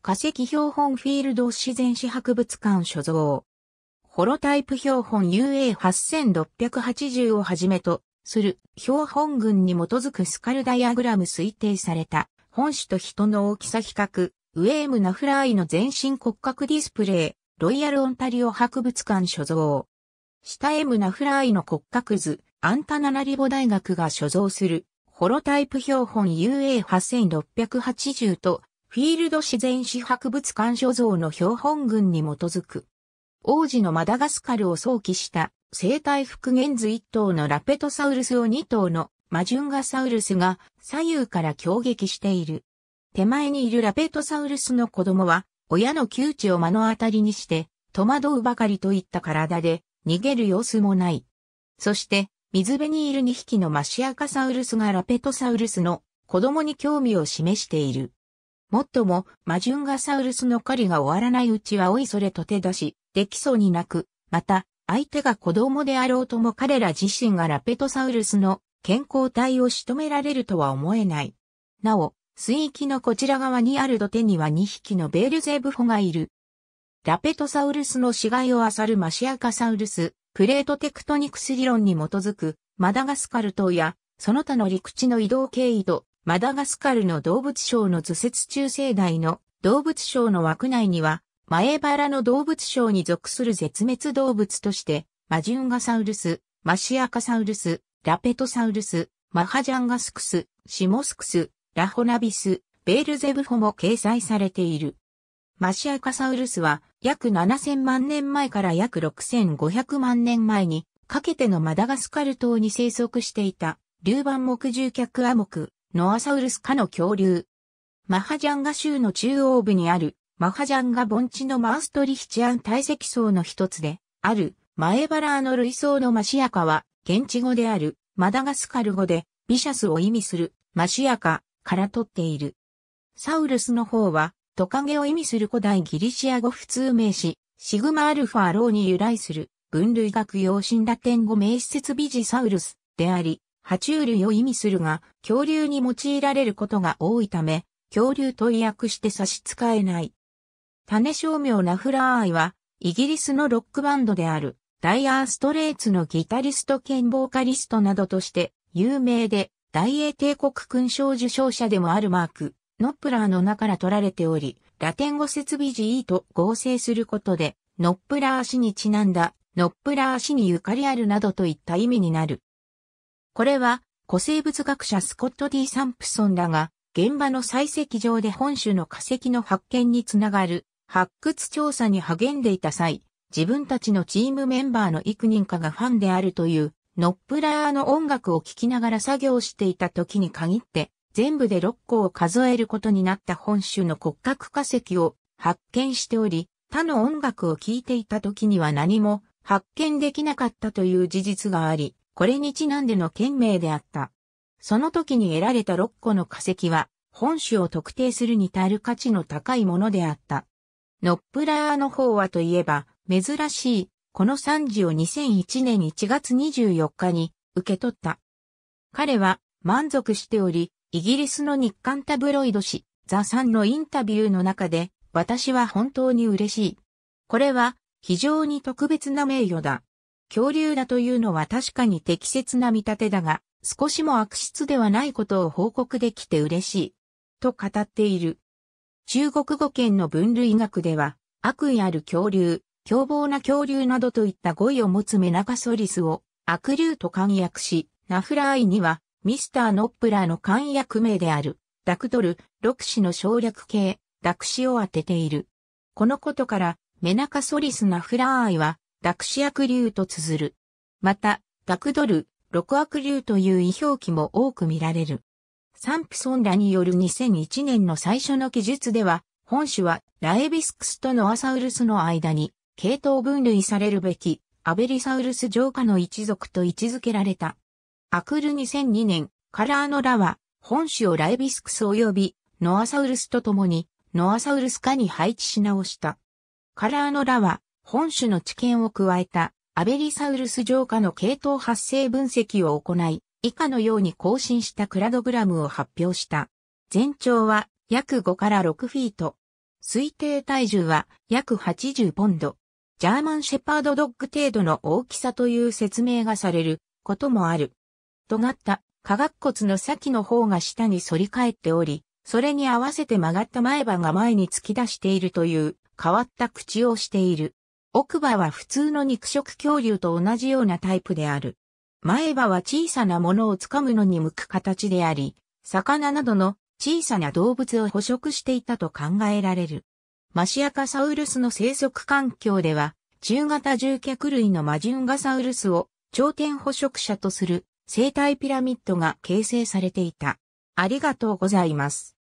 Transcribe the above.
化石標本フィールド自然史博物館所蔵。ホロタイプ標本 UA8680 をはじめとする標本群に基づくスカルダイアグラム推定された本種と人の大きさ比較、ウェームナフラーイの全身骨格ディスプレイ、ロイヤルオンタリオ博物館所蔵。下エムナフラーイの骨格図、アンタナナリボ大学が所蔵するホロタイプ標本 UA8680 とフィールド自然史博物館所蔵の標本群に基づく、王子のマダガスカルを想起した生態復元図1頭のラペトサウルスを2頭のマジュンガサウルスが左右から攻撃している。手前にいるラペトサウルスの子供は、親の窮地を目の当たりにして、戸惑うばかりといった体で、逃げる様子もない。そして、水辺にいる2匹のマシアカサウルスがラペトサウルスの子供に興味を示している。もっとも、マジュンガサウルスの狩りが終わらないうちはおいそれと手出し、できそうになく、また、相手が子供であろうとも彼ら自身がラペトサウルスの健康体を仕留められるとは思えない。なお、水域のこちら側にある土手には2匹のベールゼブホがいる。ラペトサウルスの死骸を漁るマシアカサウルス、プレートテクトニクス理論に基づくマダガスカル島やその他の陸地の移動経緯とマダガスカルの動物賞の図説中世代の動物賞の枠内には、前原の動物賞に属する絶滅動物として、マジュンガサウルス、マシアカサウルス、ラペトサウルス、マハジャンガスクス、シモスクス、ラホナビス、ベールゼブホも掲載されている。マシアカサウルスは約7000万年前から約6500万年前にかけてのマダガスカル島に生息していた、流板木獣脚亜目、ノアサウルス科の恐竜。マハジャンガ州の中央部にある、マハジャンガ盆地のマーストリヒチアン堆積層の一つで、ある、マエバラーの類層のマシアカは、現地語である、マダガスカル語で、ビシャスを意味する、マシアカ、から取っている。サウルスの方は、トカゲを意味する古代ギリシア語普通名詞、シグマアルファローに由来する、分類学用神ラテン語名詞設ビジサウルスであり、爬虫類を意味するが、恐竜に用いられることが多いため、恐竜と意訳して差し支えない。種商名ナフラーアイは、イギリスのロックバンドである、ダイアーストレイツのギタリスト兼ボーカリストなどとして有名で、大英帝国勲章受章者でもあるマーク、ノップラーの名から取られており、ラテン語設備 GE と合成することで、ノップラー氏にちなんだ、ノップラー氏にゆかりあるなどといった意味になる。これは古生物学者スコット D・ サンプソンらが現場の採石場で本種の化石の発見につながる発掘調査に励んでいた際、自分たちのチームメンバーの幾人かがファンであるというノップラーの音楽を聴きながら作業していた時に限って全部で6個を数えることになった本種の骨格化石を発見しており、他の音楽を聴いていた時には何も発見できなかったという事実があり、これにちなんでの県名であった。その時に得られた6個の化石は、本種を特定するに足る価値の高いものであった。ノップラーの方はといえば、珍しい、この惨事を2001年1月24日に受け取った。彼は満足しており、イギリスの日刊タブロイド誌、ザ・サンのインタビューの中で、私は本当に嬉しい。これは非常に特別な名誉だ。恐竜だというのは確かに適切な見立てだが、少しも悪質ではないことを報告できて嬉しい。と語っている。中国語圏の分類学では、悪意ある恐竜、凶暴な恐竜などといった語彙を持つメナカソリスを悪竜と簡訳し、ナフラーイにはミスターノップラーの簡訳名である、ダクトル、ロクシの省略形、ダクシを当てている。このことから、メナカソリスナフラーイは濁子悪流と綴る。また、濁ドル、六悪流という異表記も多く見られる。サンプソンらによる2001年の最初の記述では、本種はラエビスクスとノアサウルスの間に、系統分類されるべき、アベリサウルス浄化の一族と位置づけられた。アクル2002年、カラーのラは、本種をラエビスクス及び、ノアサウルスと共に、ノアサウルス科に配置し直した。カラーのラは、本種の知見を加えたアベリサウルス浄化の系統発生分析を行い、以下のように更新したクラドグラムを発表した。全長は約5から6フィート。推定体重は約80ポンド。ジャーマンシェパードドッグ程度の大きさという説明がされることもある。尖った下顎骨の先の方が下に反り返っており、それに合わせて曲がった前歯が前に突き出しているという変わった口をしている。奥歯は普通の肉食恐竜と同じようなタイプである。前歯は小さなものを掴むのに向く形であり、魚などの小さな動物を捕食していたと考えられる。マシアカサウルスの生息環境では、中型獣脚類のマジンガサウルスを頂点捕食者とする生態ピラミッドが形成されていた。ありがとうございます。